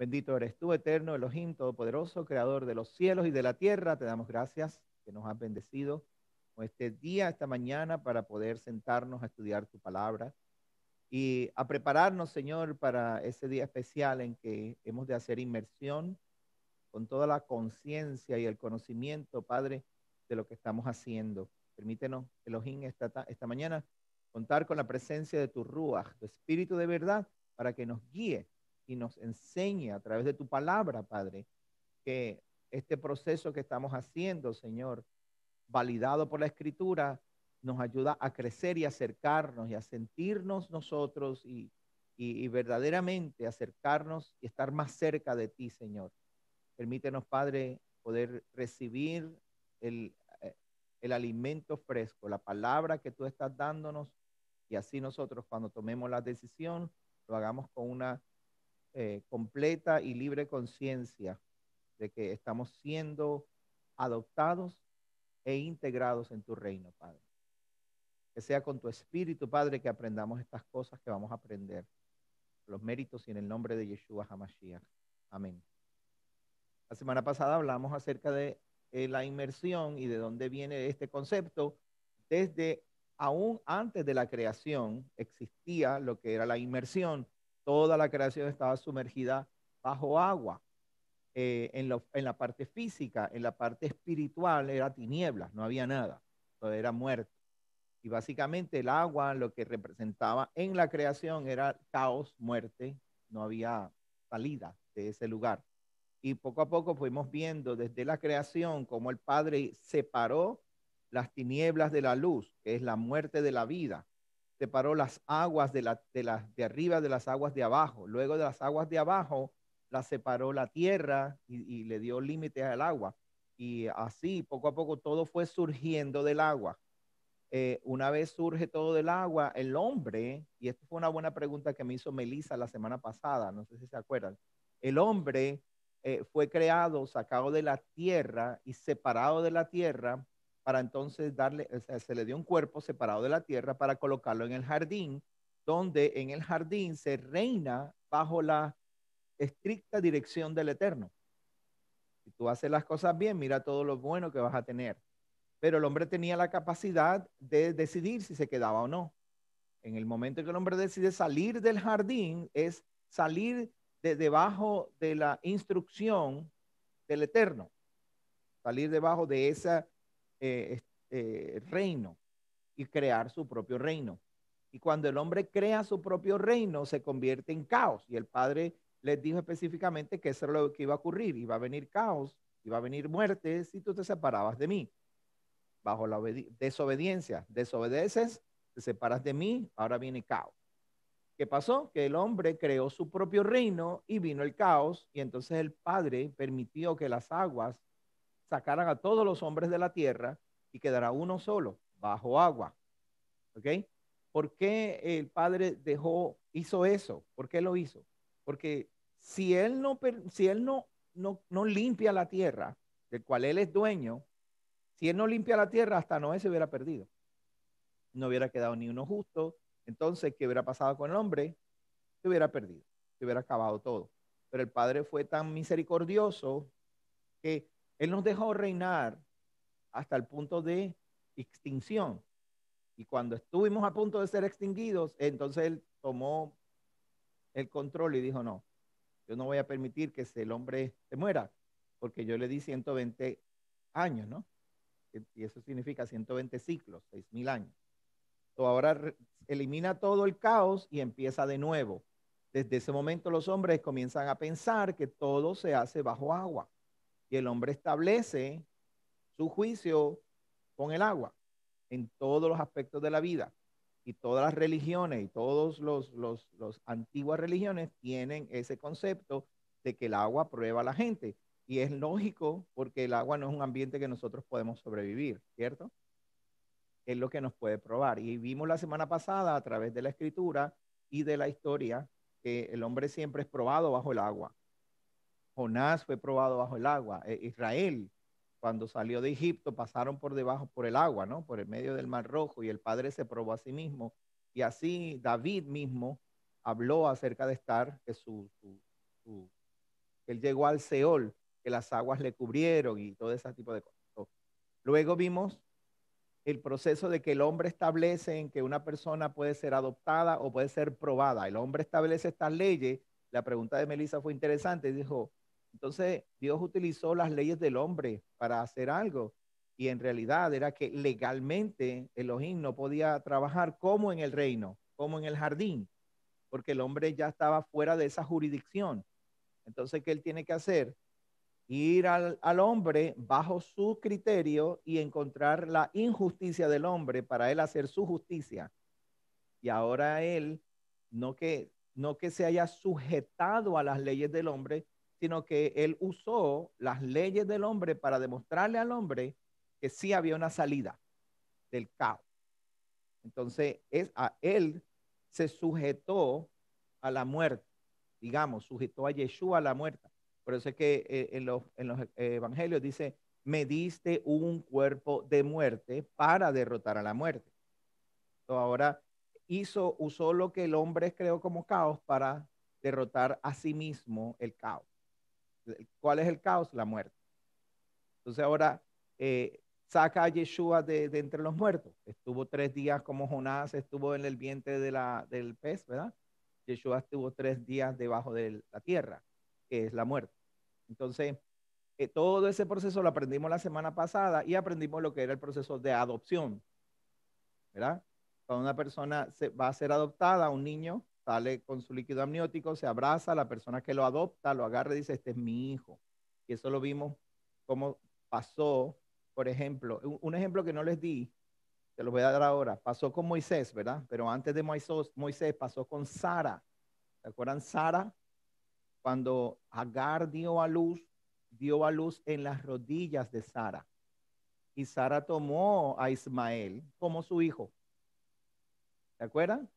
Bendito eres tú, eterno Elohim, todopoderoso, creador de los cielos y de la tierra. Te damos gracias que nos has bendecido con este día, esta mañana, para poder sentarnos a estudiar tu palabra y a prepararnos, Señor, para ese día especial en que hemos de hacer inmersión con toda la conciencia y el conocimiento, Padre, de lo que estamos haciendo. Permítenos, Elohim, esta, esta mañana contar con la presencia de tu Ruach, tu Espíritu de verdad, para que nos guíe y nos enseñe a través de tu palabra, Padre, que este proceso que estamos haciendo, Señor, validado por la Escritura, nos ayuda a crecer y acercarnos y a sentirnos nosotros y, y, verdaderamente acercarnos y estar más cerca de ti, Señor. Permítenos, Padre, poder recibir el, eh, el alimento fresco, la palabra que tú estás dándonos, y así nosotros cuando tomemos la decisión, lo hagamos con una eh, completa y libre conciencia de que estamos siendo adoptados e integrados en tu reino, Padre. Que sea con tu espíritu, Padre, que aprendamos estas cosas que vamos a aprender. Los méritos y en el nombre de Yeshua HaMashiach. Amén. La semana pasada hablamos acerca de eh, la inmersión y de dónde viene este concepto. Desde aún antes de la creación existía lo que era la inmersión Toda la creación estaba sumergida bajo agua. Eh, en, la parte física, en la parte espiritual, era tinieblas, no había nada, todo era muerte. Y básicamente el agua lo que representaba en la creación era caos, muerte, no había salida de ese lugar. Y poco a poco fuimos viendo desde la creación cómo el Padre separó las tinieblas de la luz, que es la muerte de la vida, separó las aguas de, la, de, de arriba de las aguas de abajo. Luego de las aguas de abajo, la separó la tierra y, le dio límites al agua. Y así, poco a poco, todo fue surgiendo del agua. Eh, una vez surge todo del agua, el hombre, y esto fue una buena pregunta que me hizo Melissa la semana pasada, no sé si se acuerdan, el hombre eh, fue creado, sacado de la tierra y separado de la tierra para entonces darle, se le dio un cuerpo separado de la tierra para colocarlo en el jardín, donde en el jardín se reina bajo la estricta dirección del Eterno. Si tú haces las cosas bien, mira todo lo bueno que vas a tener. Pero el hombre tenía la capacidad de decidir si se quedaba o no. En el momento que el hombre decide salir del jardín, es salir de debajo de la instrucción del Eterno, salir debajo de esa eh, eh, reino y crear su propio reino. Y cuando el hombre crea su propio reino, se convierte en caos. Y el padre les dijo específicamente que eso era lo que iba a ocurrir. Iba a venir caos, iba a venir muerte si tú te separabas de mí. Bajo la desobediencia, desobedeces, te separas de mí, ahora viene caos. ¿Qué pasó? Que el hombre creó su propio reino y vino el caos y entonces el padre permitió que las aguas sacaran a todos los hombres de la tierra y quedará uno solo bajo agua. ¿Ok? ¿Por qué el padre dejó, hizo eso? ¿Por qué lo hizo? Porque si él no, si él no, no, no limpia la tierra, del cual él es dueño, si él no limpia la tierra, hasta Noé se hubiera perdido. No hubiera quedado ni uno justo. Entonces, ¿qué hubiera pasado con el hombre? Se hubiera perdido, se hubiera acabado todo. Pero el padre fue tan misericordioso que él nos dejó reinar hasta el punto de extinción. Y cuando estuvimos a punto de ser extinguidos, entonces Él tomó el control y dijo, no, yo no voy a permitir que el hombre se muera, porque yo le di 120 años, ¿no? Y eso significa 120 ciclos, 6.000 años. Entonces ahora elimina todo el caos y empieza de nuevo. Desde ese momento los hombres comienzan a pensar que todo se hace bajo agua. Y el hombre establece su juicio con el agua en todos los aspectos de la vida. Y todas las religiones y todas las los, antiguas religiones tienen ese concepto de que el agua prueba a la gente. Y es lógico porque el agua no es un ambiente que nosotros podemos sobrevivir, ¿cierto? Es lo que nos puede probar. Y vimos la semana pasada a través de la escritura y de la historia que el hombre siempre es probado bajo el agua. Jonás fue probado bajo el agua. E, Israel, cuando salió de Egipto, pasaron por debajo, por el agua, ¿no? Por el medio del Mar Rojo y el Padre se probó a sí mismo. Y así David mismo habló acerca de estar, que su, su, su él llegó al Seol, que las aguas le cubrieron y todo ese tipo de cosas. Luego vimos el proceso de que el hombre establece en que una persona puede ser adoptada o puede ser probada. El hombre establece estas leyes. La pregunta de Melissa fue interesante. Dijo, entonces, Dios utilizó las leyes del hombre para hacer algo. Y en realidad era que legalmente Elohim no podía trabajar como en el reino, como en el jardín, porque el hombre ya estaba fuera de esa jurisdicción. Entonces, ¿qué él tiene que hacer? Ir al, al hombre bajo su criterio y encontrar la injusticia del hombre para él hacer su justicia. Y ahora él, no que, no que se haya sujetado a las leyes del hombre, sino que él usó las leyes del hombre para demostrarle al hombre que sí había una salida del caos. Entonces, es, a él se sujetó a la muerte, digamos, sujetó a Yeshua a la muerte. Por eso es que eh, en, los, en los evangelios dice, me diste un cuerpo de muerte para derrotar a la muerte. Entonces, ahora hizo, usó lo que el hombre creó como caos para derrotar a sí mismo el caos. ¿Cuál es el caos? La muerte. Entonces ahora eh, saca a Yeshua de, entre los muertos. Estuvo tres días como Jonás estuvo en el vientre de la, del pez, ¿verdad? Yeshua estuvo tres días debajo de la tierra, que es la muerte. Entonces, eh, todo ese proceso lo aprendimos la semana pasada y aprendimos lo que era el proceso de adopción, ¿verdad? Cuando una persona se, va a ser adoptada, un niño, sale con su líquido amniótico, se abraza, la persona que lo adopta lo agarra y dice, este es mi hijo. Y eso lo vimos cómo pasó, por ejemplo, un ejemplo que no les di, se los voy a dar ahora, pasó con Moisés, ¿verdad? Pero antes de Moisés, Moisés pasó con Sara. ¿Se acuerdan Sara? Cuando Agar dio a luz, dio a luz en las rodillas de Sara. Y Sara tomó a Ismael como su hijo. ¿Se acuerdan?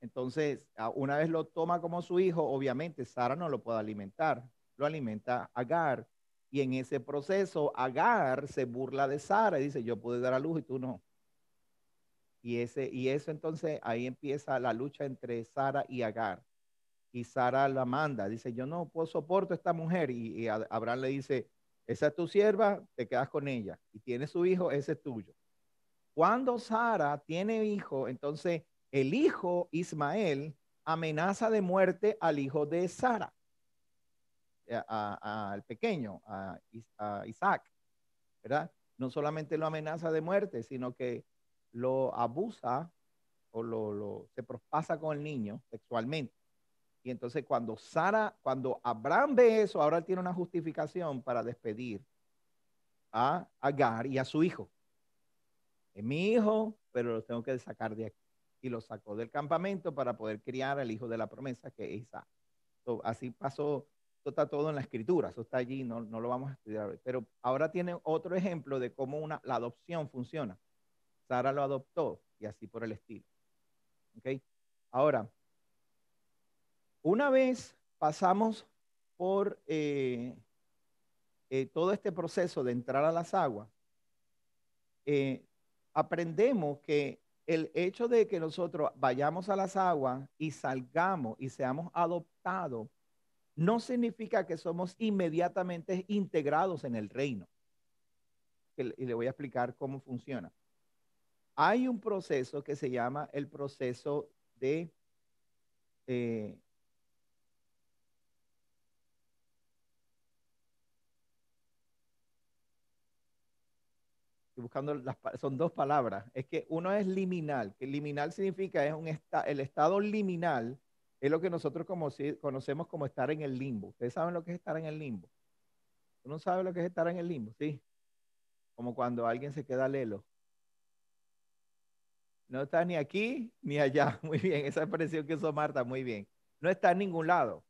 Entonces, una vez lo toma como su hijo, obviamente Sara no lo puede alimentar, lo alimenta Agar. Y en ese proceso, Agar se burla de Sara y dice, yo pude dar a luz y tú no. Y, ese, y eso entonces, ahí empieza la lucha entre Sara y Agar. Y Sara la manda, dice, yo no puedo soporto a esta mujer. Y, y Abraham le dice, esa es tu sierva, te quedas con ella. Y tiene su hijo, ese es tuyo. Cuando Sara tiene hijo, entonces el hijo Ismael amenaza de muerte al hijo de Sara, eh, al pequeño, a, Isaac, ¿verdad? No solamente lo amenaza de muerte, sino que lo abusa o lo, se propasa con el niño sexualmente. Y entonces cuando Sara, cuando Abraham ve eso, ahora tiene una justificación para despedir a Agar y a su hijo. Es mi hijo, pero lo tengo que sacar de aquí y lo sacó del campamento para poder criar al hijo de la promesa, que es Isaac. así pasó, esto está todo en la escritura, eso está allí, no, lo vamos a estudiar Pero ahora tiene otro ejemplo de cómo una, la adopción funciona. Sara lo adoptó y así por el estilo. ¿Okay? Ahora, una vez pasamos por eh, eh, todo este proceso de entrar a las aguas, eh, aprendemos que el hecho de que nosotros vayamos a las aguas y salgamos y seamos adoptados, no significa que somos inmediatamente integrados en el reino. Y le voy a explicar cómo funciona. Hay un proceso que se llama el proceso de eh, buscando, las, son dos palabras. Es que uno es liminal, que liminal significa es un el estado liminal, es lo que nosotros conocemos como estar en el limbo. Ustedes saben lo que es estar en el limbo. Uno sabe lo que es estar en el limbo, ¿sí? Como cuando alguien se queda lelo. No está ni aquí ni allá. Muy bien, esa expresión que hizo Marta, muy bien. No está en ningún lado.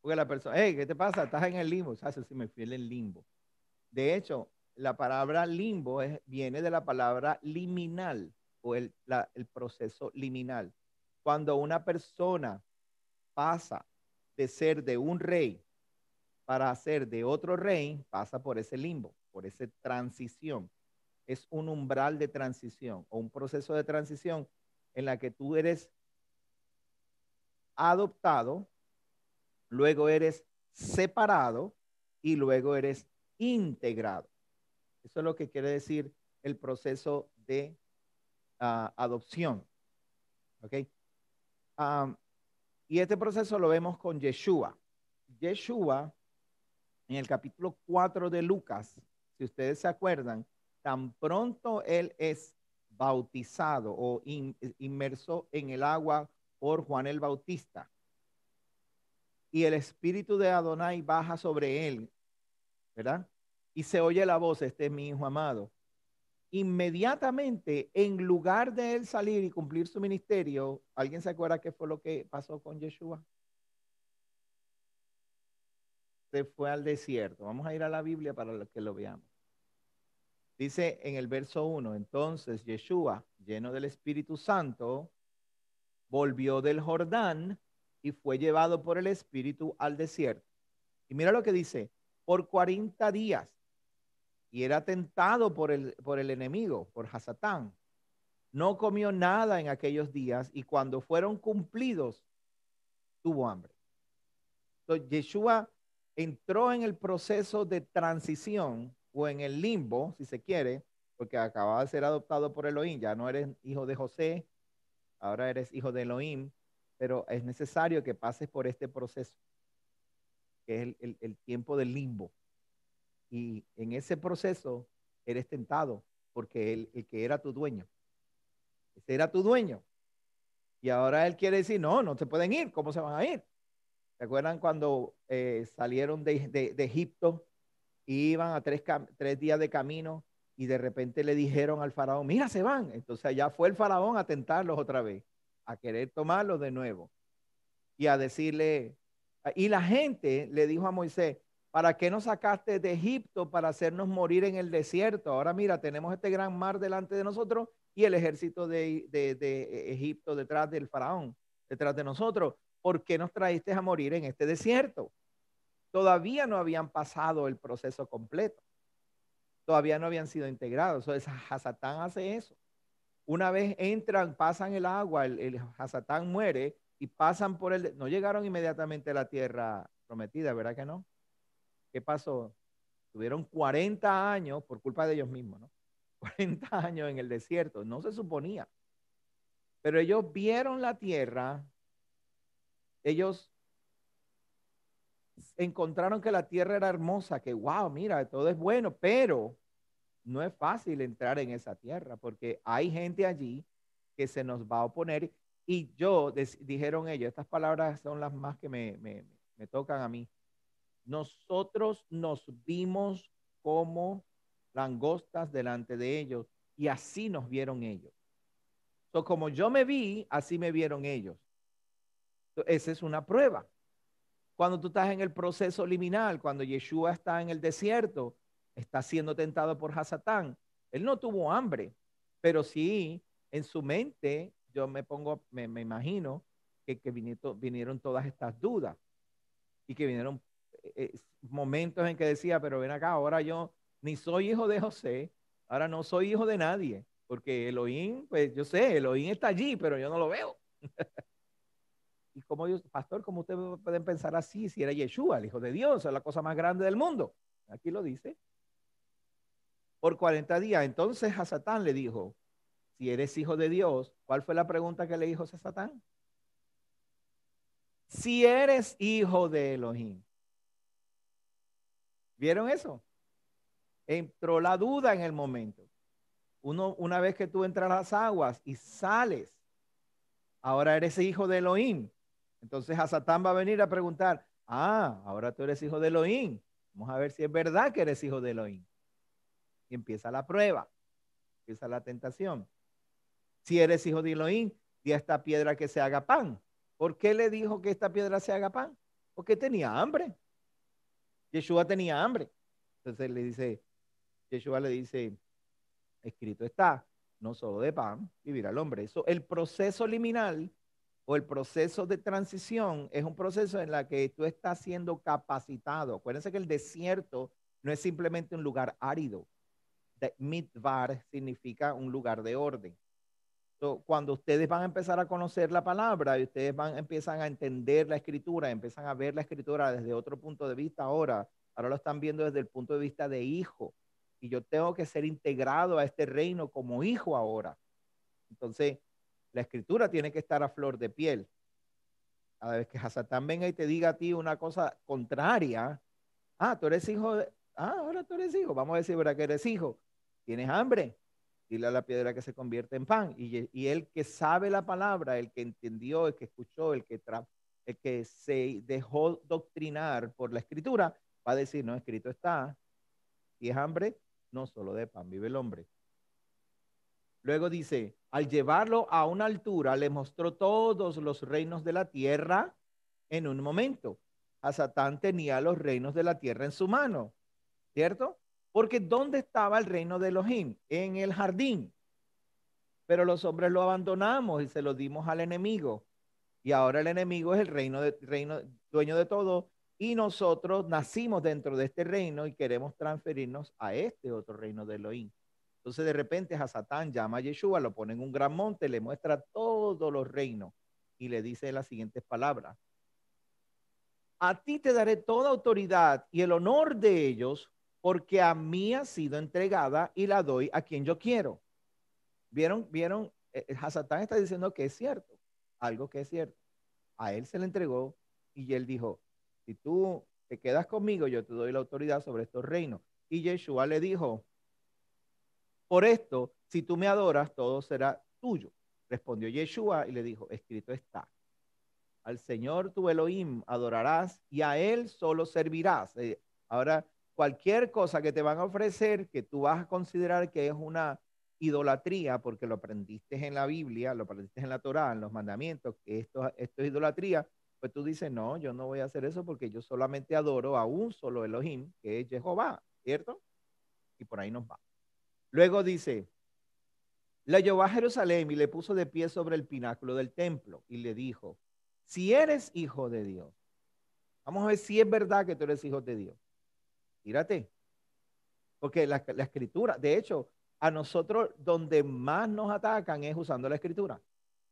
Porque la persona, hey, ¿qué te pasa? Estás en el limbo. O si me fui en el limbo. De hecho, la palabra limbo viene de la palabra liminal o el, proceso liminal. Cuando una persona pasa de ser de un rey para ser de otro rey, pasa por ese limbo, por esa transición. Es un umbral de transición o un proceso de transición en la que tú eres adoptado, luego eres separado y luego eres integrado. Eso es lo que quiere decir el proceso de ah, adopción. ¿Ok? y este proceso lo vemos con Yeshua. Yeshua, en el capítulo 4 de Lucas, si ustedes se acuerdan, tan pronto él es bautizado o inmerso en el agua por Juan el Bautista. Y el espíritu de Adonai baja sobre él, ¿verdad? y se oye la voz, este es mi hijo amado. Inmediatamente, en lugar de él salir y cumplir su ministerio, ¿alguien se acuerda qué fue lo que pasó con Yeshua? Se fue al desierto. Vamos a ir a la Biblia para que lo veamos. Dice en el verso 1, entonces Yeshua, lleno del Espíritu Santo, volvió del Jordán y fue llevado por el Espíritu al desierto. Y mira lo que dice, por 40 días y era tentado por el, por el enemigo, por Hasatán. No comió nada en aquellos días y cuando fueron cumplidos, tuvo hambre. Entonces, Yeshua entró en el proceso de transición o en el limbo, si se quiere, porque acababa de ser adoptado por Elohim, ya no eres hijo de José, ahora eres hijo de Elohim, pero es necesario que pases por este proceso, que es el tiempo del limbo y en ese proceso eres tentado porque el, el que era tu dueño, ese era tu dueño. Y ahora él quiere decir, no, no se pueden ir, ¿cómo se van a ir? ¿Se acuerdan cuando eh, salieron de, Egipto iban a tres, tres días de camino y de repente le dijeron al faraón, mira, se van? Entonces allá fue el faraón a tentarlos otra vez, a querer tomarlos de nuevo y a decirle, y la gente le dijo a Moisés, ¿Para qué nos sacaste de Egipto para hacernos morir en el desierto? Ahora mira, tenemos este gran mar delante de nosotros y el ejército de, Egipto detrás del faraón, detrás de nosotros. ¿Por qué nos traíste a morir en este desierto? Todavía no habían pasado el proceso completo. Todavía no habían sido integrados. Entonces, Hasatán hace eso. Una vez entran, pasan el agua, el, el muere y pasan por el... No llegaron inmediatamente a la tierra prometida, ¿verdad que no? ¿Qué pasó? Tuvieron 40 años por culpa de ellos mismos, ¿no? 40 años en el desierto, no se suponía. Pero ellos vieron la tierra, ellos encontraron que la tierra era hermosa, que wow, mira, todo es bueno, pero no es fácil entrar en esa tierra porque hay gente allí que se nos va a oponer. Y yo, dijeron ellos, estas palabras son las más que me, me, me tocan a mí. Nosotros nos vimos como langostas delante de ellos y así nos vieron ellos. So, como yo me vi, así me vieron ellos. esa es una prueba. Cuando tú estás en el proceso liminal, cuando Yeshua está en el desierto, está siendo tentado por Hasatán. Él no tuvo hambre, pero sí en su mente, yo me pongo, me, imagino que, que vinieron todas estas dudas y que vinieron eh, momentos en que decía, pero ven acá, ahora yo ni soy hijo de José, ahora no soy hijo de nadie, porque Elohim, pues yo sé, Elohim está allí, pero yo no lo veo. y como yo, pastor, como ustedes pueden pensar así si era Yeshua, el hijo de Dios, es la cosa más grande del mundo? Aquí lo dice. Por 40 días. Entonces a Satán le dijo, si eres hijo de Dios, ¿cuál fue la pregunta que le dijo a Satán? Si eres hijo de Elohim. ¿Vieron eso? Entró la duda en el momento. Uno, una vez que tú entras a las aguas y sales, ahora eres hijo de Elohim. Entonces a Satán va a venir a preguntar, ah, ahora tú eres hijo de Elohim. Vamos a ver si es verdad que eres hijo de Elohim. Y empieza la prueba, empieza la tentación. Si eres hijo de Elohim, di a esta piedra que se haga pan. ¿Por qué le dijo que esta piedra se haga pan? Porque tenía hambre. Yeshua tenía hambre. Entonces le dice, Yeshua le dice, escrito está, no solo de pan vivirá el hombre. Eso, el proceso liminal o el proceso de transición es un proceso en el que tú estás siendo capacitado. Acuérdense que el desierto no es simplemente un lugar árido. Midbar significa un lugar de orden cuando ustedes van a empezar a conocer la palabra y ustedes van, empiezan a entender la escritura, empiezan a ver la escritura desde otro punto de vista ahora, ahora lo están viendo desde el punto de vista de hijo. Y yo tengo que ser integrado a este reino como hijo ahora. Entonces, la escritura tiene que estar a flor de piel. Cada vez que Hasatán venga y te diga a ti una cosa contraria, ah, tú eres hijo, de, ah, ahora tú eres hijo, vamos a decir, ¿verdad que eres hijo? ¿Tienes hambre? dile la piedra que se convierte en pan. Y, el que sabe la palabra, el que entendió, el que escuchó, el que, el que se dejó doctrinar por la escritura, va a decir, no, escrito está, y es hambre, no solo de pan vive el hombre. Luego dice, al llevarlo a una altura, le mostró todos los reinos de la tierra en un momento. A Satán tenía los reinos de la tierra en su mano, ¿cierto? Porque ¿dónde estaba el reino de Elohim? En el jardín. Pero los hombres lo abandonamos y se lo dimos al enemigo. Y ahora el enemigo es el reino, de, reino dueño de todo. Y nosotros nacimos dentro de este reino y queremos transferirnos a este otro reino de Elohim. Entonces de repente a Satán llama a Yeshua, lo pone en un gran monte, le muestra todos los reinos y le dice las siguientes palabras. A ti te daré toda autoridad y el honor de ellos porque a mí ha sido entregada y la doy a quien yo quiero. ¿Vieron? ¿Vieron? Eh, eh, Hasatán está diciendo que es cierto, algo que es cierto. A él se le entregó y él dijo, si tú te quedas conmigo, yo te doy la autoridad sobre estos reinos. Y Yeshua le dijo, por esto, si tú me adoras, todo será tuyo. Respondió Yeshua y le dijo, escrito está, al Señor tu Elohim adorarás y a Él solo servirás. Eh, ahora cualquier cosa que te van a ofrecer que tú vas a considerar que es una idolatría, porque lo aprendiste en la Biblia, lo aprendiste en la Torá, en los mandamientos, que esto, esto es idolatría, pues tú dices, no, yo no voy a hacer eso porque yo solamente adoro a un solo Elohim, que es Jehová, ¿cierto? Y por ahí nos va. Luego dice, la llevó a Jerusalén y le puso de pie sobre el pináculo del templo y le dijo, si eres hijo de Dios, vamos a ver si es verdad que tú eres hijo de Dios. Tírate. Porque la, escritura, de hecho, a nosotros donde más nos atacan es usando la escritura.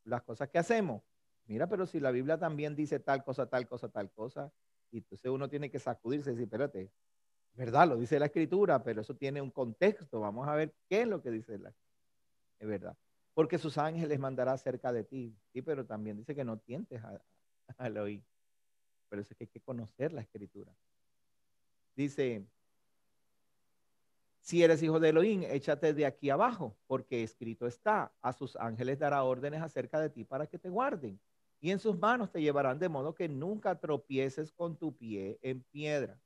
Las cosas que hacemos. Mira, pero si la Biblia también dice tal cosa, tal cosa, tal cosa, y entonces uno tiene que sacudirse y decir, espérate, ¿verdad? Lo dice la escritura, pero eso tiene un contexto. Vamos a ver qué es lo que dice la Es verdad. Porque sus ángeles mandará cerca de ti. Sí, pero también dice que no tientes al oír. Pero eso es que hay que conocer la escritura. Dice, si eres hijo de Elohim, échate de aquí abajo, porque escrito está, a sus ángeles dará órdenes acerca de ti para que te guarden, y en sus manos te llevarán de modo que nunca tropieces con tu pie en piedra.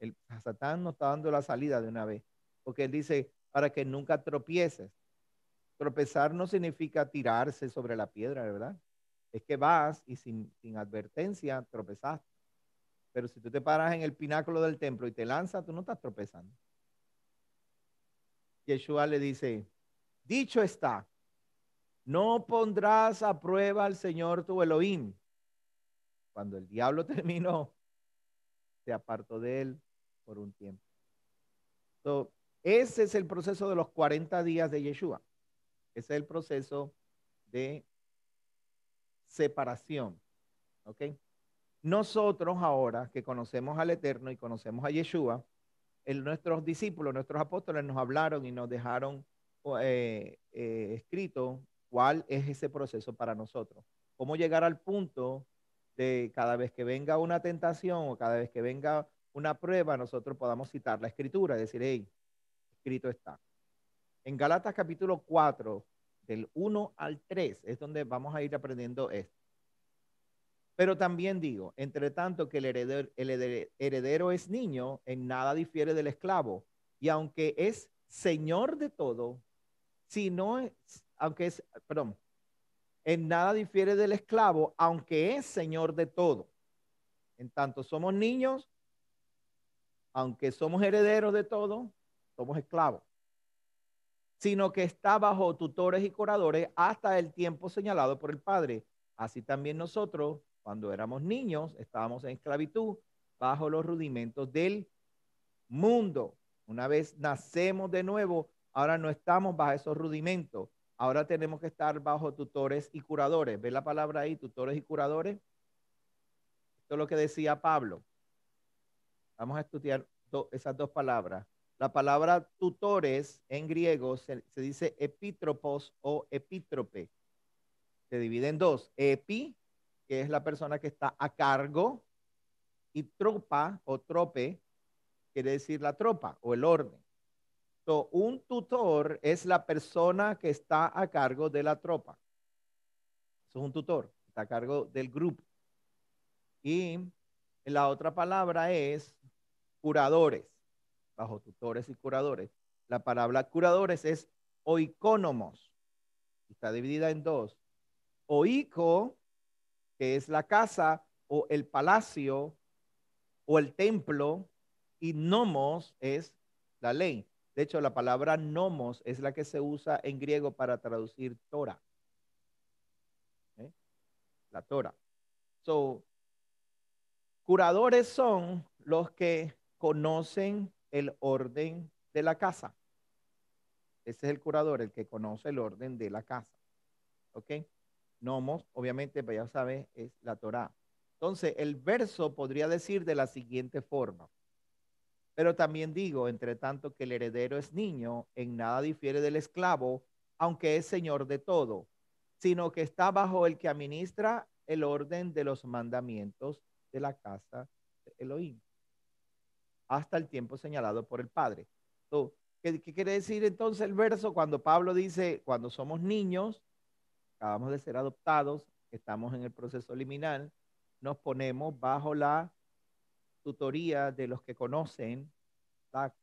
El Satán nos está dando la salida de una vez, porque él dice, para que nunca tropieces. Tropezar no significa tirarse sobre la piedra, ¿verdad? Es que vas y sin, sin advertencia tropezaste. Pero si tú te paras en el pináculo del templo y te lanza, tú no estás tropezando. Yeshua le dice, dicho está, no pondrás a prueba al Señor tu Elohim. Cuando el diablo terminó, se apartó de él por un tiempo. So, ese es el proceso de los 40 días de Yeshua. Ese es el proceso de separación. ¿Ok? Nosotros ahora que conocemos al Eterno y conocemos a Yeshua, nuestros discípulos, nuestros apóstoles nos hablaron y nos dejaron eh, eh, escrito cuál es ese proceso para nosotros. Cómo llegar al punto de cada vez que venga una tentación o cada vez que venga una prueba, nosotros podamos citar la escritura decir, hey, escrito está. En Galatas capítulo 4, del 1 al 3, es donde vamos a ir aprendiendo esto. Pero también digo, entre tanto que el heredero, es niño, en nada difiere del esclavo. Y aunque es señor de todo, si no es, aunque es, perdón, en nada difiere del esclavo, aunque es señor de todo. En tanto somos niños, aunque somos herederos de todo, somos esclavos, sino que está bajo tutores y curadores hasta el tiempo señalado por el Padre. Así también nosotros, cuando éramos niños, estábamos en esclavitud bajo los rudimentos del mundo. Una vez nacemos de nuevo, ahora no estamos bajo esos rudimentos. Ahora tenemos que estar bajo tutores y curadores. ¿Ves la palabra ahí, tutores y curadores? Esto es lo que decía Pablo. Vamos a estudiar esas dos palabras. La palabra tutores en griego se, dice epítropos o epítrope. Se divide en dos. Epi es la persona que está a cargo, y tropa o trope quiere decir la tropa o el orden. So, un tutor es la persona que está a cargo de la tropa. Eso es un tutor, está a cargo del grupo. Y la otra palabra es curadores, bajo tutores y curadores. La palabra curadores es oicónomos. Está dividida en dos. Oico que es la casa o el palacio o el templo, y nomos es la ley. De hecho, la palabra nomos es la que se usa en griego para traducir Torah. ¿eh? La Torah. So, curadores son los que conocen el orden de la casa. Ese es el curador, el que conoce el orden de la casa. ¿Ok? obviamente, pues, ya sabes, es la Torá. Entonces, el verso podría decir de la siguiente forma. Pero también digo, entre tanto que el heredero es niño, en nada difiere del esclavo, aunque es señor de todo, sino que está bajo el que administra el orden de los mandamientos de la casa de Elohim, hasta el tiempo señalado por el Padre. ¿Qué quiere decir entonces el verso cuando Pablo dice, cuando somos niños, acabamos de ser adoptados, estamos en el proceso liminal, nos ponemos bajo la tutoría de los que conocen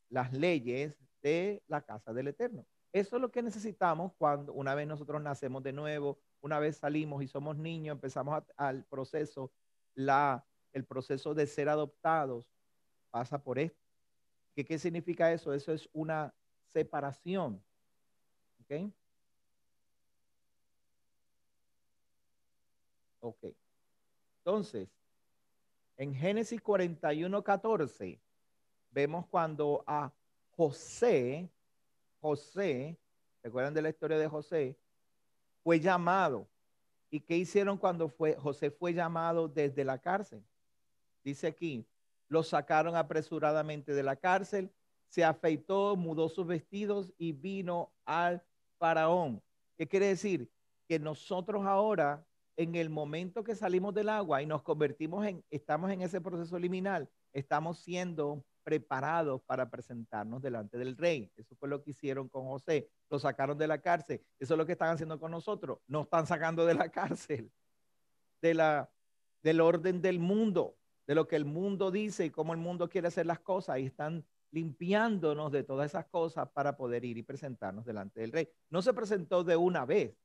las leyes de la casa del Eterno. Eso es lo que necesitamos cuando una vez nosotros nacemos de nuevo, una vez salimos y somos niños, empezamos al proceso, la, el proceso de ser adoptados pasa por esto. ¿Qué, ¿Qué significa eso? Eso es una separación. ¿okay? Ok. Entonces, en Génesis 41, 14, vemos cuando a José, José, ¿recuerdan de la historia de José? Fue llamado. ¿Y qué hicieron cuando fue, José fue llamado desde la cárcel? Dice aquí, lo sacaron apresuradamente de la cárcel, se afeitó, mudó sus vestidos y vino al faraón. ¿Qué quiere decir? Que nosotros ahora en el momento que salimos del agua y nos convertimos en, estamos en ese proceso liminal, estamos siendo preparados para presentarnos delante del rey. Eso fue lo que hicieron con José. Lo sacaron de la cárcel. Eso es lo que están haciendo con nosotros. Nos están sacando de la cárcel, de la, del orden del mundo, de lo que el mundo dice y cómo el mundo quiere hacer las cosas. Y están limpiándonos de todas esas cosas para poder ir y presentarnos delante del rey. No se presentó de una vez,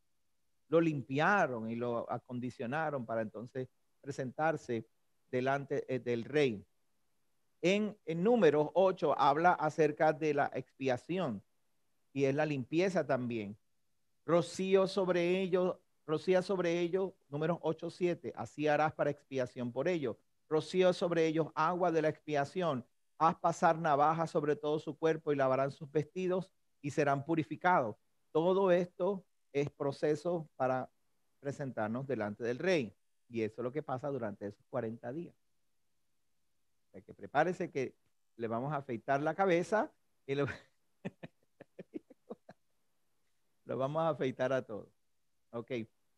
lo limpiaron y lo acondicionaron para entonces presentarse delante eh, del rey. En, en números 8 habla acerca de la expiación y es la limpieza también. Rocío sobre ellos, rocía sobre ellos, números 8, 7, así harás para expiación por ellos. Rocío sobre ellos agua de la expiación, haz pasar navaja sobre todo su cuerpo y lavarán sus vestidos y serán purificados. Todo esto es proceso para presentarnos delante del rey. Y eso es lo que pasa durante esos 40 días. que prepárese que le vamos a afeitar la cabeza y lo, vamos a afeitar a todos. Ok,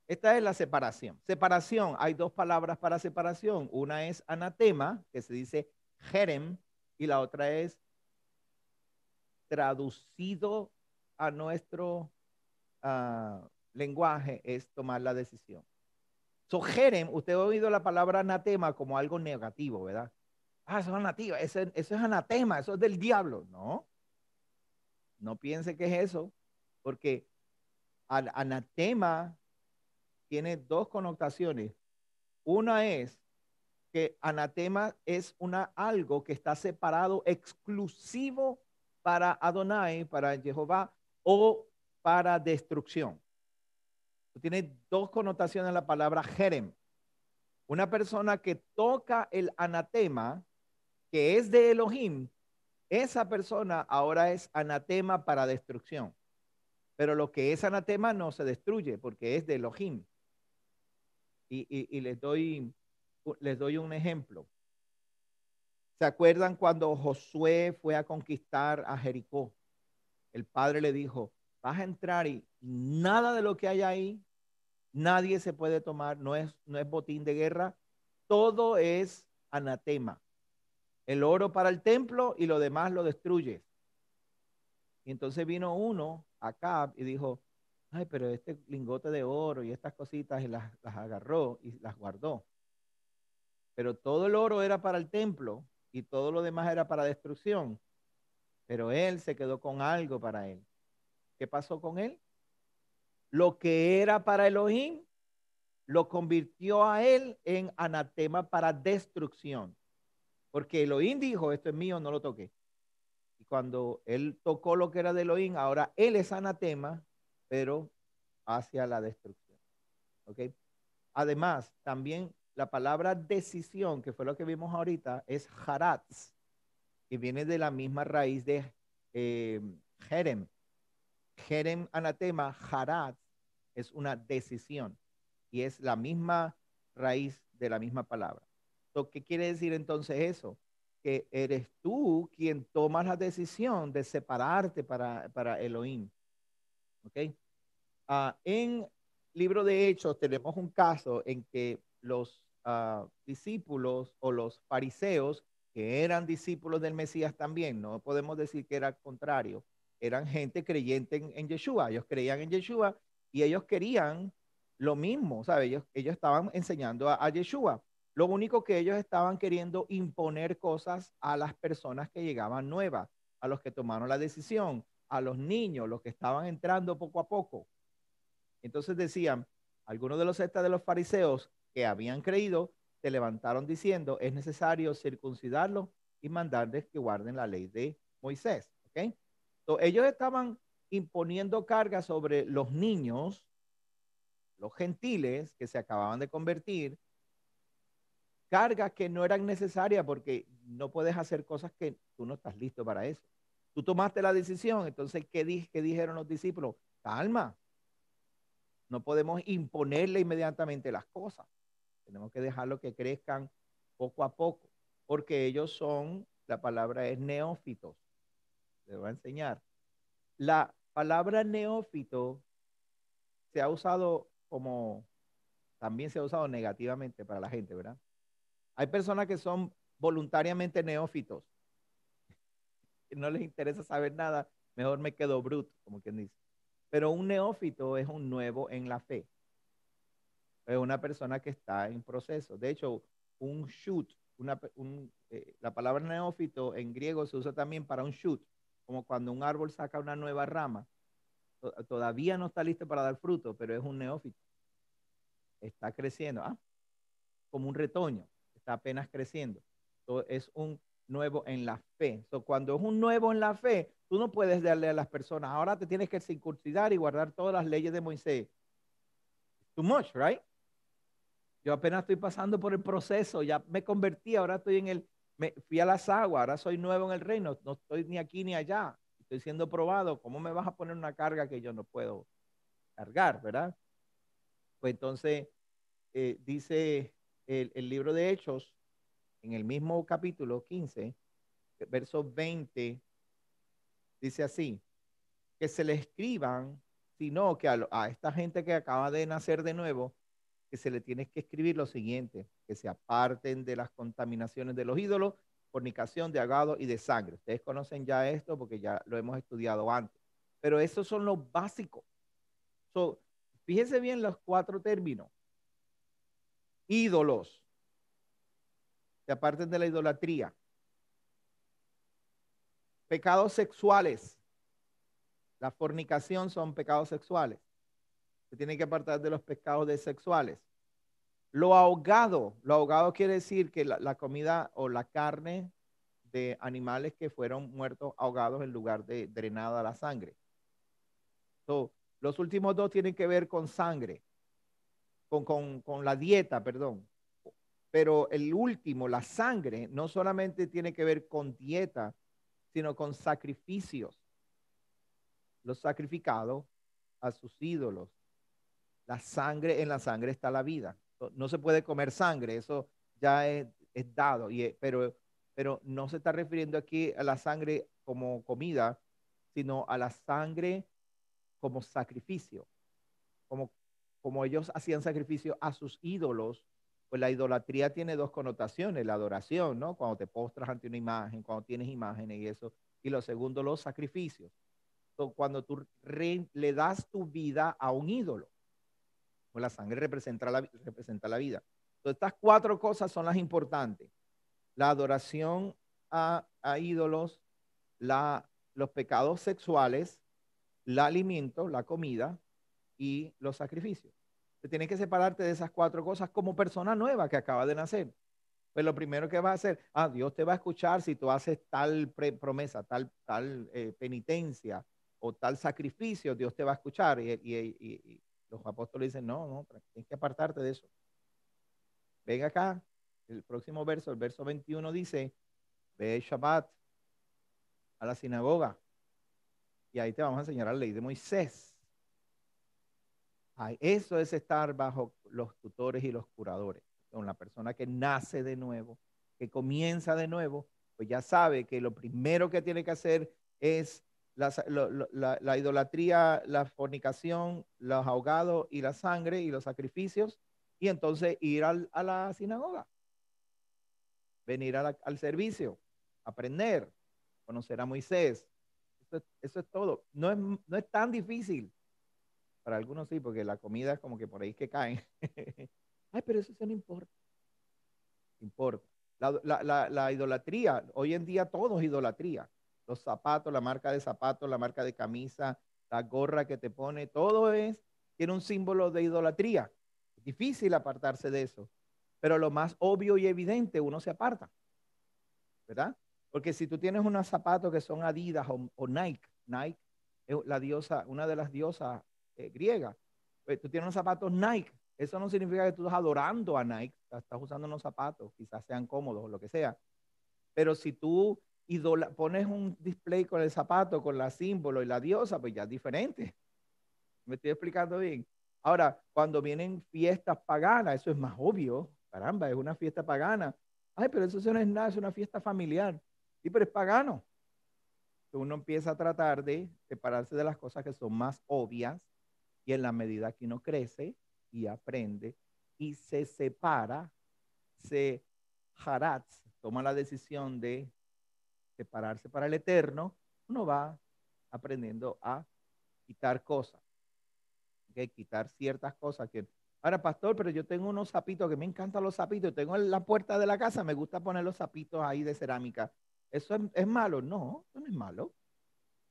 esta es la separación. Separación, hay dos palabras para separación. Una es anatema, que se dice jerem, y la otra es traducido a nuestro Ah, lenguaje es tomar la decisión. Sugieren, usted ha oído la palabra anatema como algo negativo, ¿verdad? Ah, eso es anatema, eso, es anatema, eso es del diablo. No, no piense que es eso, porque anatema tiene dos connotaciones. Una es que anatema es una algo que está separado exclusivo para Adonai, para Jehová, o para destrucción. Tiene dos connotaciones la palabra jerem. Una persona que toca el anatema, que es de Elohim, esa persona ahora es anatema para destrucción. Pero lo que es anatema no se destruye porque es de Elohim. Y, les, doy, les doy un ejemplo. ¿Se acuerdan cuando Josué fue a conquistar a Jericó? El padre le dijo, vas a entrar y nada de lo que hay ahí, nadie se puede tomar, no es, no es botín de guerra, todo es anatema. El oro para el templo y lo demás lo destruye. Y entonces vino uno, acá y dijo, ay, pero este lingote de oro y estas cositas y las, las agarró y las guardó. Pero todo el oro era para el templo y todo lo demás era para destrucción. Pero él se quedó con algo para él. ¿Qué pasó con él? Lo que era para Elohim lo convirtió a él en anatema para destrucción. Porque Elohim dijo, esto es mío, no lo toqué. Y cuando él tocó lo que era de Elohim, ahora él es anatema, pero hacia la destrucción. ¿Ok? Además, también la palabra decisión, que fue lo que vimos ahorita, es haratz, que viene de la misma raíz de eh, jerem, Jerem anatema, Harad, es una decisión y es la misma raíz de la misma palabra. ¿Qué quiere decir entonces eso? Que eres tú quien tomas la decisión de separarte para, para Elohim. ¿Ok? Ah, en libro de Hechos tenemos un caso en que los ah, discípulos o los fariseos, que eran discípulos del Mesías también, no podemos decir que era contrario, eran gente creyente en, en, Yeshua, ellos creían en Yeshua y ellos querían lo mismo, ¿sabes? Ellos, ellos estaban enseñando a, a, Yeshua. Lo único que ellos estaban queriendo imponer cosas a las personas que llegaban nuevas, a los que tomaron la decisión, a los niños, los que estaban entrando poco a poco. Entonces decían, algunos de los sectas de los fariseos que habían creído se levantaron diciendo, es necesario circuncidarlos y mandarles que guarden la ley de Moisés. ¿okay? ellos estaban imponiendo cargas sobre los niños, los gentiles que se acababan de convertir, cargas que no eran necesarias porque no puedes hacer cosas que tú no estás listo para eso. Tú tomaste la decisión, entonces, qué dijeron los discípulos? Calma, no podemos imponerle inmediatamente las cosas. Tenemos que dejarlo que crezcan poco a poco, porque ellos son, la palabra es neófitos, te voy a enseñar. La palabra neófito se ha usado como, también se ha usado negativamente para la gente, ¿verdad? Hay personas que son voluntariamente neófitos. No les interesa saber nada, mejor me quedo bruto, como quien dice. Pero un neófito es un nuevo en la fe. Es una persona que está en proceso. De hecho, un shoot, eh, la palabra neófito en griego se usa también para un shoot, como cuando un árbol saca una nueva rama. Todavía no está listo para dar fruto, pero es un neófito. Está creciendo, ¿ah? como un retoño, está apenas creciendo. es un nuevo en la fe. So, cuando es un nuevo en la fe, tú no puedes darle a las personas, ahora te tienes que circuncidar y guardar todas las leyes de Moisés. Too much, right? Yo apenas estoy pasando por el proceso, ya me convertí, ahora estoy en el me fui a las aguas, ahora soy nuevo en el reino, no estoy ni aquí ni allá, estoy siendo probado, ¿cómo me vas a poner una carga que yo no puedo cargar, verdad? Pues entonces eh, dice el, libro de Hechos, en el mismo capítulo 15, verso 20, dice así, que se le escriban, sino que a esta gente que acaba de nacer de nuevo, que se le tiene que escribir lo siguiente, que se aparten de las contaminaciones de los ídolos, fornicación de agado y de sangre. Ustedes conocen ya esto porque ya lo hemos estudiado antes, pero esos son los básicos. So, fíjense bien los cuatro términos. Ídolos. Se aparten de la idolatría. Pecados sexuales. La fornicación son pecados sexuales. Se tiene que apartar de los pescados de sexuales. Lo ahogado, lo ahogado quiere decir que la, comida o la carne de animales que fueron muertos ahogados en lugar de drenada la sangre. los últimos dos tienen que ver con sangre, con, con, con la dieta, perdón. Pero el último, la sangre, no solamente tiene que ver con dieta, sino con sacrificios. Los sacrificados a sus ídolos la sangre, en la sangre está la vida. No se puede comer sangre, eso ya es, es dado, y eh, pero, pero no se está refiriendo aquí a la sangre como comida, sino a la sangre como sacrificio, como, como ellos hacían sacrificio a sus ídolos pues la idolatría tiene dos connotaciones, la adoración, ¿no? Cuando te postras ante una imagen, cuando tienes imágenes y eso, y lo segundo, los sacrificios. cuando tú le das tu vida a un ídolo, o la sangre representa la, representa la vida. Entonces, estas cuatro cosas son las importantes. La adoración a, ídolos, los pecados sexuales, el alimento, la comida y los sacrificios. Te tienes que separarte de esas cuatro cosas como persona nueva que acaba de nacer. Pues lo primero que va a hacer, ah, Dios te va a escuchar si tú haces tal promesa, tal, tal eh, penitencia o tal sacrificio, Dios te va a escuchar. y, los apóstoles dicen, no, no, tienes que apartarte de eso. Ven acá, el próximo verso, el verso 21 dice, ve Shabbat a la sinagoga y ahí te vamos a enseñar la ley de Moisés. eso es estar bajo los tutores y los curadores. Con la persona que nace de nuevo, que comienza de nuevo, pues ya sabe que lo primero que tiene que hacer es la, idolatría, la fornicación, los ahogados y la sangre y los sacrificios, y entonces ir a la sinagoga, venir al servicio, aprender, conocer a Moisés. Eso, es todo. No es, no es tan difícil. Para algunos sí, porque la comida es como que por ahí que caen. Ay, pero eso, no importa. Importa. La, idolatría, hoy en día todos idolatría los zapatos, la marca de zapatos, la marca de camisa, la gorra que te pone, todo es, tiene un símbolo de idolatría. Es difícil apartarse de eso, pero lo más obvio y evidente, uno se aparta, ¿verdad? Porque si tú tienes unos zapatos que son Adidas o, Nike, Nike es la diosa, una de las diosas eh, griegas, pues tú tienes unos zapatos Nike, eso no significa que tú estás adorando a Nike, estás usando unos zapatos, quizás sean cómodos o lo que sea, pero si tú y pones un display con el zapato, con la símbolo y la diosa, pues ya es diferente. ¿Me estoy explicando bien? Ahora, cuando vienen fiestas paganas, eso es más obvio. Caramba, es una fiesta pagana. Ay, pero eso no es nada, es una fiesta familiar. Sí, pero es pagano. Uno empieza a tratar de separarse de las cosas que son más obvias y en la medida que uno crece y aprende y se separa, se hará, toma la decisión de separarse para el eterno, uno va aprendiendo a quitar cosas. Quitar ciertas cosas que... Ahora, pastor, pero yo tengo unos zapitos que me encantan los zapitos. Tengo en la puerta de la casa, me gusta poner los zapitos ahí de cerámica. ¿Eso es, malo? No, eso no es malo.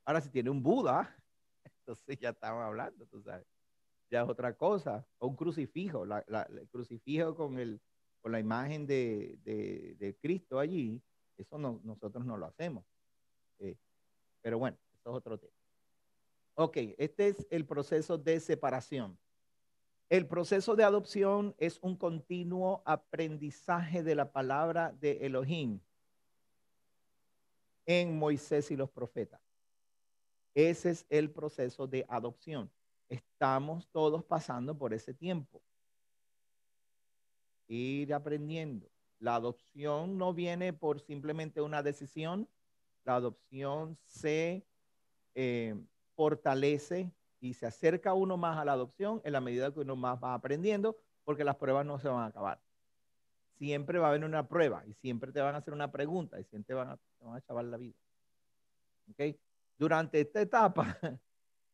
Ahora, si tiene un Buda, entonces ya estamos hablando, tú sabes. Ya es otra cosa. O un crucifijo, el crucifijo con, el, con la imagen de Cristo allí eso nosotros no lo hacemos. Eh, pero bueno, eso es otro tema. Ok, este es el proceso de separación. El proceso de adopción es un continuo aprendizaje de la palabra de Elohim en Moisés y los profetas. Ese es el proceso de adopción. Estamos todos pasando por ese tiempo. Ir aprendiendo, la adopción no viene por simplemente una decisión, la adopción se eh, fortalece y se acerca uno más a la adopción en la medida que uno más va aprendiendo, porque las pruebas no se van a acabar. Siempre va a haber una prueba y siempre te van a hacer una pregunta y siempre van a, te van a chavar la vida. Durante esta etapa,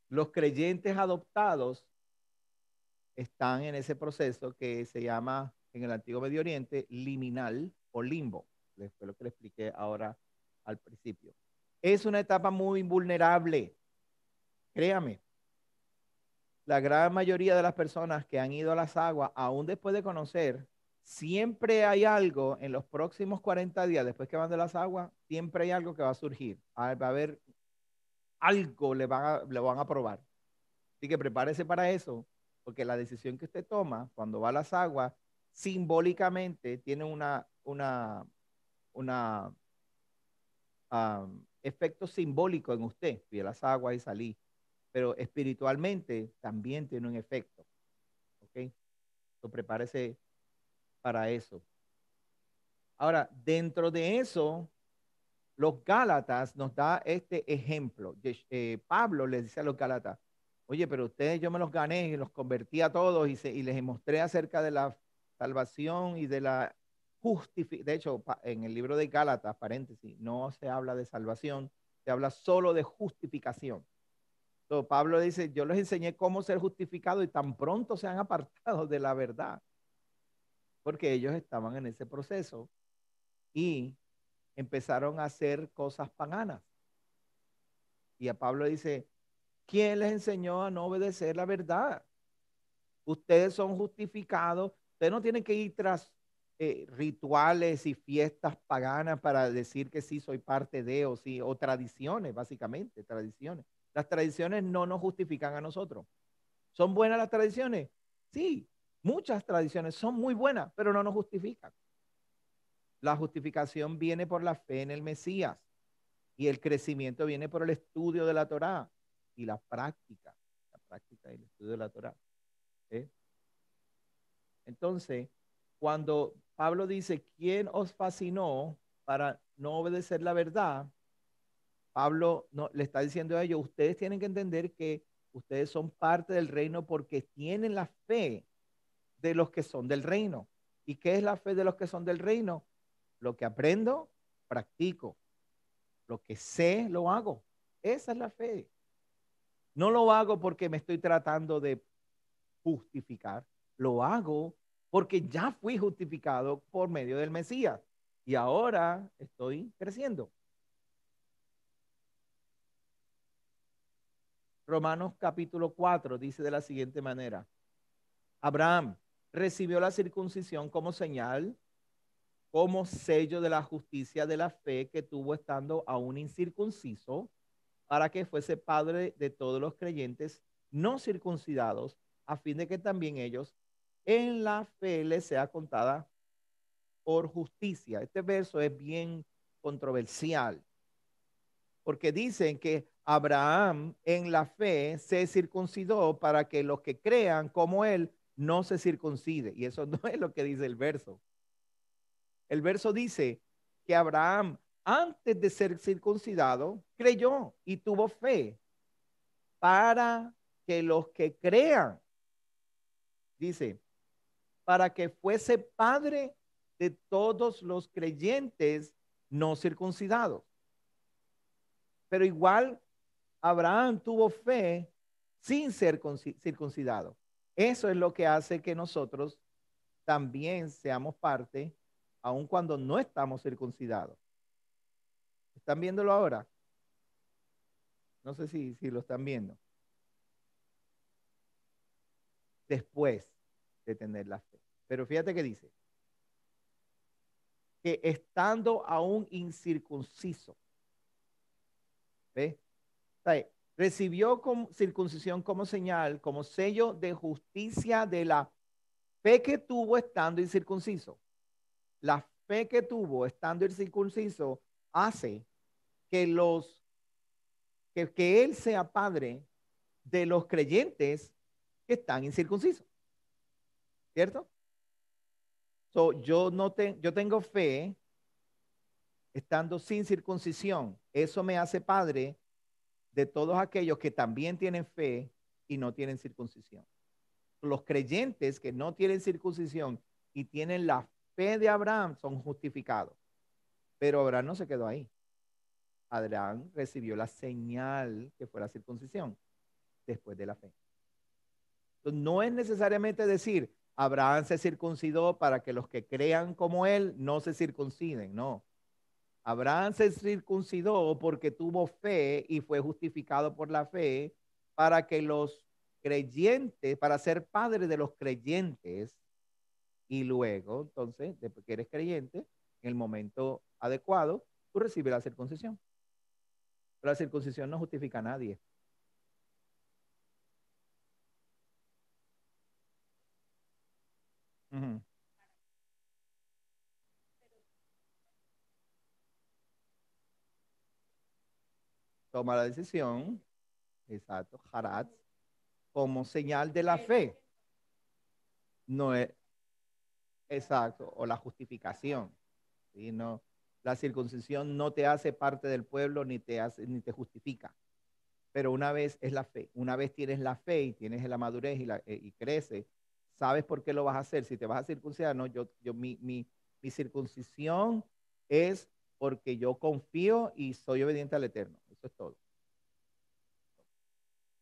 los creyentes adoptados están en ese proceso que se llama en el antiguo Medio Oriente, liminal o limbo. Les fue lo que le expliqué ahora al principio. Es una etapa muy vulnerable. Créame, la gran mayoría de las personas que han ido a las aguas, aún después de conocer, siempre hay algo en los próximos 40 días, después que van de las aguas, siempre hay algo que va a surgir. Ah, va a haber algo, le le van a probar. Así que prepárese para eso, porque la decisión que usted toma cuando va a las aguas simbólicamente tiene una, una, una ah, efecto simbólico en usted, fui las aguas y salí, pero espiritualmente también tiene un efecto. ¿Ok? prepárese para eso. Ahora, dentro de eso, los Gálatas nos da este ejemplo. Eh, Pablo les dice a los Gálatas, oye, pero ustedes yo me los gané y los convertí a todos y, y les mostré acerca de la salvación y de la justificación. De hecho, en el libro de Gálatas, paréntesis, no se habla de salvación, se habla solo de justificación. Entonces, Pablo dice, yo les enseñé cómo ser justificado y tan pronto se han apartado de la verdad, porque ellos estaban en ese proceso y empezaron a hacer cosas paganas. Y a Pablo dice, ¿quién les enseñó a no obedecer la verdad? Ustedes son justificados Usted no tienen que ir tras eh, rituales y fiestas paganas para decir que sí soy parte de o sí, o tradiciones, básicamente, tradiciones. Las tradiciones no nos justifican a nosotros. ¿Son buenas las tradiciones? Sí, muchas tradiciones son muy buenas, pero no nos justifican. La justificación viene por la fe en el Mesías y el crecimiento viene por el estudio de la Torá y la práctica, la práctica y el estudio de la Torá. ¿Eh? Entonces, cuando Pablo dice, ¿quién os fascinó para no obedecer la verdad? Pablo no, le está diciendo a ellos, ustedes tienen que entender que ustedes son parte del reino porque tienen la fe de los que son del reino. ¿Y qué es la fe de los que son del reino? Lo que aprendo, practico. Lo que sé, lo hago. Esa es la fe. No lo hago porque me estoy tratando de justificar lo hago porque ya fui justificado por medio del Mesías y ahora estoy creciendo. Romanos capítulo 4 dice de la siguiente manera, Abraham recibió la circuncisión como señal, como sello de la justicia de la fe que tuvo estando aún incircunciso, para que fuese padre de todos los creyentes no circuncidados, a fin de que también ellos en la fe le sea contada por justicia. Este verso es bien controversial, porque dicen que Abraham en la fe se circuncidó para que los que crean como él no se circuncide. Y eso no es lo que dice el verso. El verso dice que Abraham antes de ser circuncidado creyó y tuvo fe para que los que crean, dice, para que fuese padre de todos los creyentes no circuncidados. Pero igual Abraham tuvo fe sin ser circuncidado. Eso es lo que hace que nosotros también seamos parte, aun cuando no estamos circuncidados. ¿Están viéndolo ahora? No sé si, si lo están viendo. Después, de tener la fe. Pero fíjate que dice, que estando aún incircunciso, recibió con circuncisión como señal, como sello de justicia de la fe que tuvo estando incircunciso. La fe que tuvo estando incircunciso hace que los que, que él sea padre de los creyentes que están incircuncisos. ¿Cierto? So, yo, no te, yo tengo fe estando sin circuncisión. Eso me hace padre de todos aquellos que también tienen fe y no tienen circuncisión. Los creyentes que no tienen circuncisión y tienen la fe de Abraham son justificados. Pero Abraham no se quedó ahí. Abraham recibió la señal que fue la circuncisión después de la fe. no es necesariamente decir, Abraham se circuncidó para que los que crean como él no se circunciden, no. Abraham se circuncidó porque tuvo fe y fue justificado por la fe para que los creyentes, para ser padre de los creyentes, y luego, entonces, después que eres creyente, en el momento adecuado, tú recibes la circuncisión. Pero la circuncisión no justifica a nadie. toma la decisión, exacto, jarat, como señal de la fe. No es, exacto, o la justificación. y No, la circuncisión no te hace parte del pueblo ni te, hace, ni te justifica. Pero una vez es la fe, una vez tienes la fe y tienes la madurez y, la, eh, creces, sabes por qué lo vas a hacer. Si te vas a circuncidar, no, yo, yo mi, mi circuncisión es porque yo confío y soy obediente al Eterno es todo.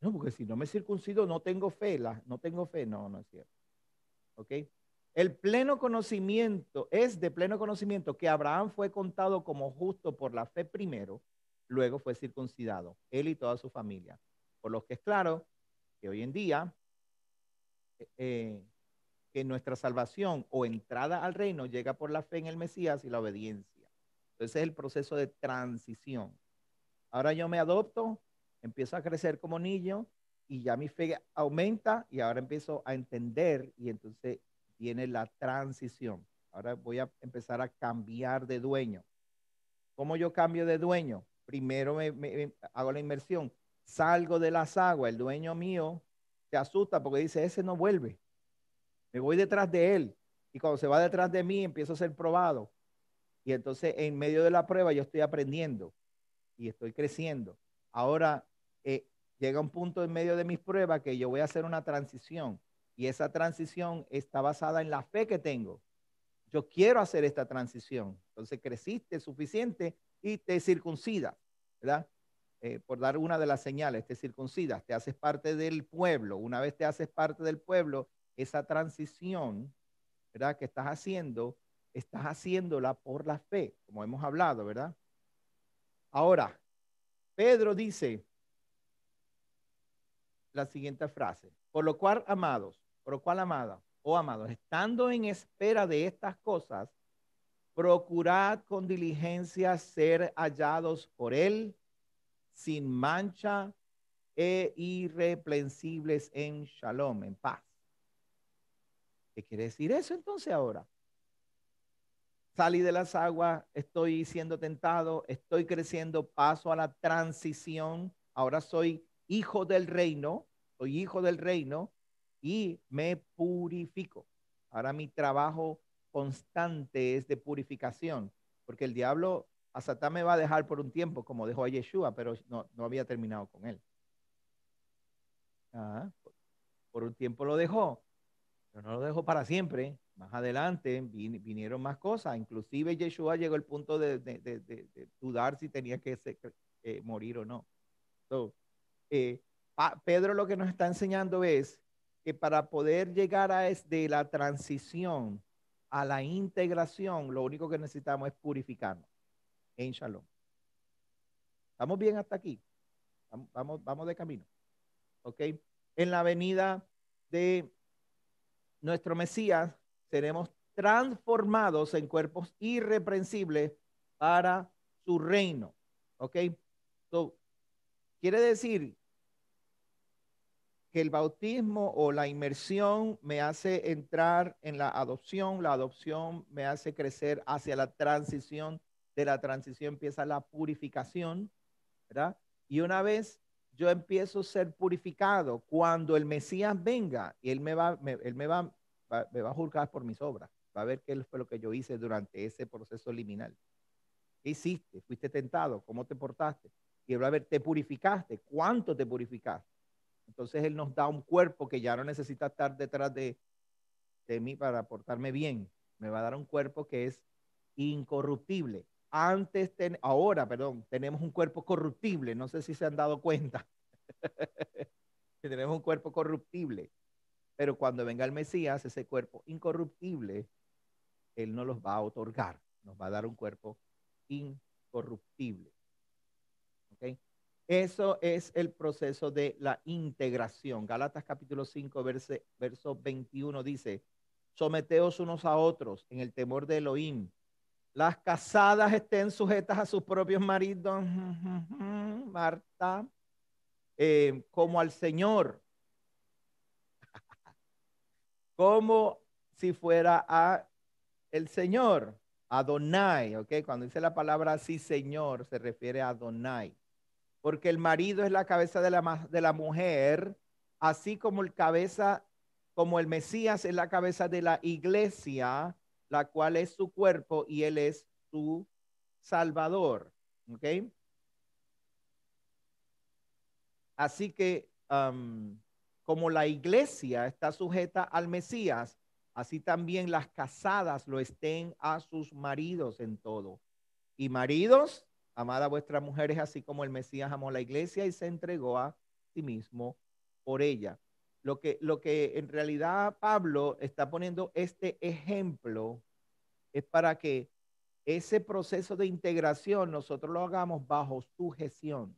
No, porque si no me circuncido, no tengo fe, no tengo fe, no, no es cierto. ¿Ok? El pleno conocimiento es de pleno conocimiento que Abraham fue contado como justo por la fe primero, luego fue circuncidado, él y toda su familia. Por lo que es claro que hoy en día eh, eh, que nuestra salvación o entrada al reino llega por la fe en el Mesías y la obediencia. Entonces es el proceso de transición. Ahora yo me adopto, empiezo a crecer como niño y ya mi fe aumenta y ahora empiezo a entender y entonces viene la transición. Ahora voy a empezar a cambiar de dueño. ¿Cómo yo cambio de dueño? Primero hago la inmersión, salgo de las aguas, el dueño mío se asusta porque dice, ese no vuelve. Me voy detrás de él y cuando se va detrás de mí empiezo a ser probado. Y entonces en medio de la prueba yo estoy aprendiendo y estoy creciendo. Ahora eh, llega un punto en medio de mis pruebas que yo voy a hacer una transición y esa transición está basada en la fe que tengo. Yo quiero hacer esta transición. Entonces creciste suficiente y te circuncida ¿verdad? Eh, por dar una de las señales, te circuncidas, te haces parte del pueblo. Una vez te haces parte del pueblo, esa transición, ¿verdad? Que estás haciendo, estás haciéndola por la fe, como hemos hablado, ¿verdad? Ahora, Pedro dice la siguiente frase, por lo cual, amados, por lo cual, amada, o oh, amados, estando en espera de estas cosas, procurad con diligencia ser hallados por Él, sin mancha e irreprensibles en shalom, en paz. ¿Qué quiere decir eso entonces ahora? salí de las aguas, estoy siendo tentado, estoy creciendo, paso a la transición, ahora soy hijo del reino, soy hijo del reino y me purifico. Ahora mi trabajo constante es de purificación, porque el diablo a Satán me va a dejar por un tiempo, como dejó a Yeshua, pero no, había terminado con él. Ah, por un tiempo lo dejó, pero no lo dejó para siempre. Más adelante vinieron más cosas. Inclusive Yeshua llegó al punto de, dudar si tenía que eh, morir o no. Eh, Pedro lo que nos está enseñando es que para poder llegar a es de la transición a la integración, lo único que necesitamos es purificarnos en Shalom. ¿Estamos bien hasta aquí? Vamos, vamos de camino. En la avenida de nuestro Mesías, seremos transformados en cuerpos irreprensibles para su reino. ¿Ok? So, quiere decir que el bautismo o la inmersión me hace entrar en la adopción, la adopción me hace crecer hacia la transición, de la transición empieza la purificación, ¿verdad? Y una vez yo empiezo a ser purificado, cuando el Mesías venga, y él me va, me, él me va me va a juzgar por mis obras, va a ver qué fue lo que yo hice durante ese proceso liminal. ¿Qué hiciste? ¿Fuiste tentado? ¿Cómo te portaste? Y va a ver, ¿te purificaste? ¿Cuánto te purificaste? Entonces Él nos da un cuerpo que ya no necesita estar detrás de, mí para portarme bien. Me va a dar un cuerpo que es incorruptible. Antes, ten, ahora, perdón, tenemos un cuerpo corruptible. No sé si se han dado cuenta. tenemos un cuerpo corruptible. Pero cuando venga el Mesías, ese cuerpo incorruptible, Él no los va a otorgar, nos va a dar un cuerpo incorruptible. Eso es el proceso de la integración. Galatas capítulo 5, verso 21 dice, someteos unos a otros en el temor de Elohim. Las casadas estén sujetas a sus propios maridos, Marta, eh, como al Señor, como si fuera a el Señor, Adonai, ¿ok? Cuando dice la palabra sí, Señor, se refiere a Adonai, porque el marido es la cabeza de la, de la mujer, así como el cabeza, como el Mesías es la cabeza de la iglesia, la cual es su cuerpo y él es su salvador, ¿ok? Así que um, como la iglesia está sujeta al Mesías, así también las casadas lo estén a sus maridos en todo. Y maridos, amad a vuestras mujeres, así como el Mesías amó la iglesia y se entregó a sí mismo por ella. Lo que, lo que en realidad Pablo está poniendo este ejemplo es para que ese proceso de integración nosotros lo hagamos bajo sujeción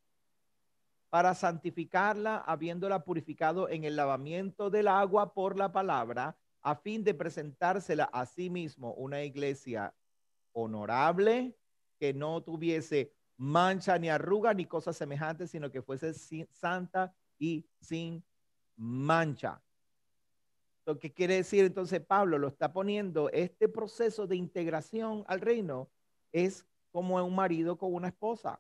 para santificarla, habiéndola purificado en el lavamiento del agua por la palabra, a fin de presentársela a sí mismo una iglesia honorable, que no tuviese mancha ni arruga ni cosas semejantes, sino que fuese santa y sin mancha. Lo que quiere decir entonces Pablo lo está poniendo, este proceso de integración al reino es como un marido con una esposa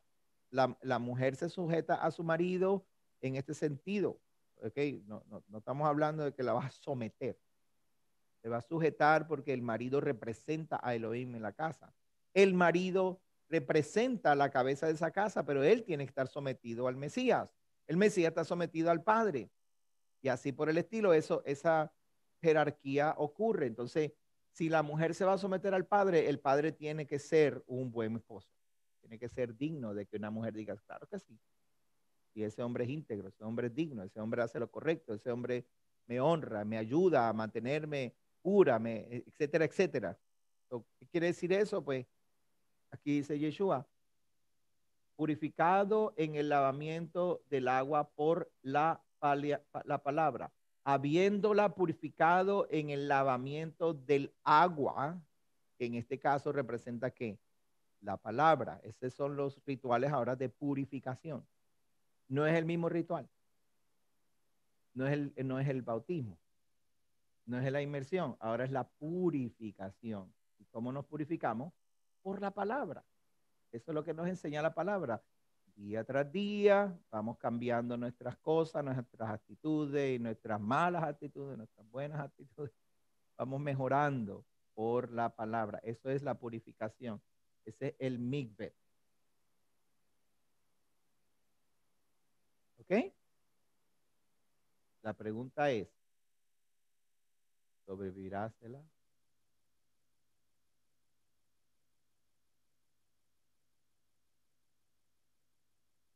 la, mujer se sujeta a su marido en este sentido. ¿okay? No, estamos hablando de que la va a someter. Se va a sujetar porque el marido representa a Elohim en la casa. El marido representa la cabeza de esa casa, pero él tiene que estar sometido al Mesías. El Mesías está sometido al Padre. Y así por el estilo, eso, esa jerarquía ocurre. Entonces, si la mujer se va a someter al Padre, el Padre tiene que ser un buen esposo. Tiene que ser digno de que una mujer diga, claro que sí. Y ese hombre es íntegro, ese hombre es digno, ese hombre hace lo correcto, ese hombre me honra, me ayuda a mantenerme pura, etcétera, etcétera. ¿Qué quiere decir eso? Pues aquí dice Yeshua, purificado en el lavamiento del agua por la, la palabra, habiéndola purificado en el lavamiento del agua, que en este caso representa que la palabra. Esos son los rituales ahora de purificación. No es el mismo ritual. No es el, eh, no es el bautismo. No es la inmersión. Ahora es la purificación. ¿Y cómo nos purificamos? Por la palabra. Eso es lo que nos enseña la palabra. Día tras día vamos cambiando nuestras cosas, nuestras actitudes, nuestras malas actitudes, nuestras buenas actitudes. Vamos mejorando por la palabra. Eso es la purificación. Ese es el migbe. ¿Ok? La pregunta es, ¿sobrevivirásela?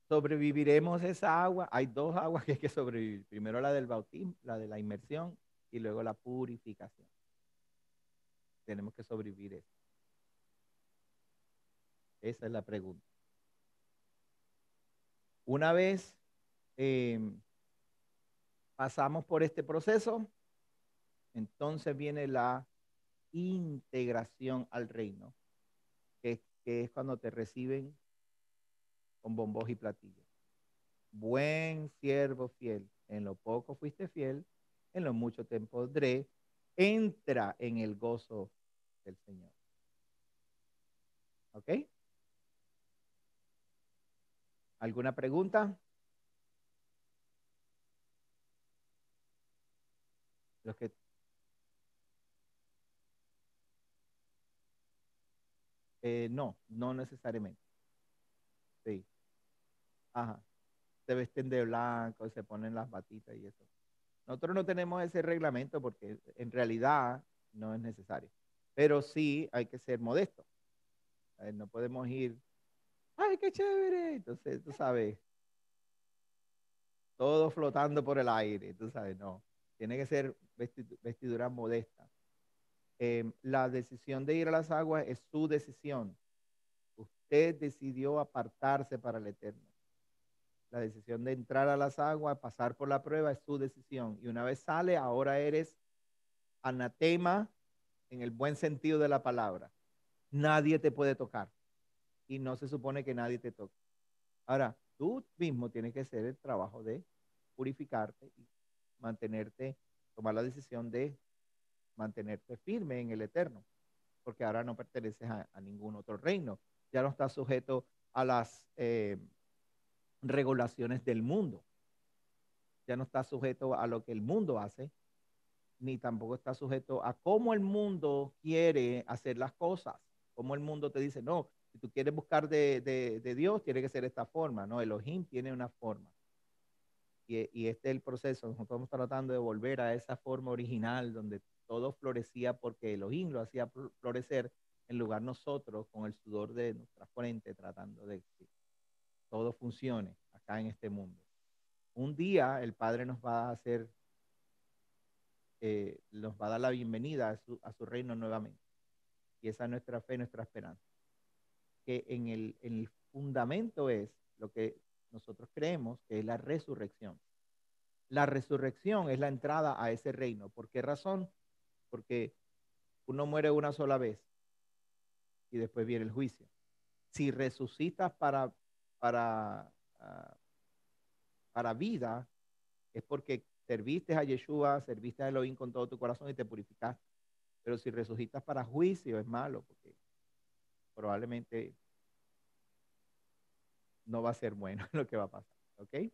¿Sobreviviremos esa agua? Hay dos aguas que hay que sobrevivir. Primero la del bautismo, la de la inmersión y luego la purificación. Tenemos que sobrevivir eso. Esa es la pregunta. Una vez em, pasamos por este proceso, entonces viene la integración al reino, que, que es cuando te reciben con bombos y platillos. Buen siervo fiel, en lo poco fuiste fiel, en lo mucho te podré, entra en el gozo del Señor. ¿Ok? ¿Alguna pregunta? Los que eh, no, no necesariamente. Sí. Ajá. Se vesten de blanco, se ponen las batitas y eso. Nosotros no tenemos ese reglamento porque en realidad no es necesario. Pero sí hay que ser modesto eh, no podemos ir ¡ay, qué chévere! Entonces, tú sabes, todo flotando por el aire, tú sabes, no. Tiene que ser vestidura modesta. Em, la decisión de ir a las aguas es su decisión. Usted decidió apartarse para el eterno. La decisión de entrar a las aguas, pasar por la prueba, es su decisión. Y una vez sale, ahora eres anatema en el buen sentido de la palabra. Nadie te puede tocar y no se supone que nadie te toque. Ahora, tú mismo tienes que hacer el trabajo de purificarte y mantenerte, tomar la decisión de mantenerte firme en el eterno, porque ahora no perteneces a, ningún otro reino, ya no estás sujeto a las eh, regulaciones del mundo, ya no estás sujeto a lo que el mundo hace, ni tampoco estás sujeto a cómo el mundo quiere hacer las cosas, cómo el mundo te dice, no, si tú quieres buscar de, Dios, tiene que ser esta forma, ¿no? Elohim tiene una forma. Y, este es el proceso. Nosotros estamos tratando de volver a esa forma original donde todo florecía porque el Elohim lo hacía florecer en lugar nosotros con el sudor de nuestra frente tratando de que todo funcione acá en este mundo. Un día el Padre nos va a hacer, eh, nos va a dar la bienvenida a su reino nuevamente. Y esa es nuestra fe, nuestra esperanza en el, en el fundamento es lo que nosotros creemos que es la resurrección. La resurrección es la entrada a ese reino. ¿Por qué razón? Porque uno muere una sola vez y después viene el juicio. Si resucitas para, para, ah, para vida, es porque serviste a Yeshua, serviste a Elohim con todo tu corazón y te purificaste. Pero si resucitas para juicio, es malo, porque probablemente no va a ser bueno lo que va a pasar. ¿Ok?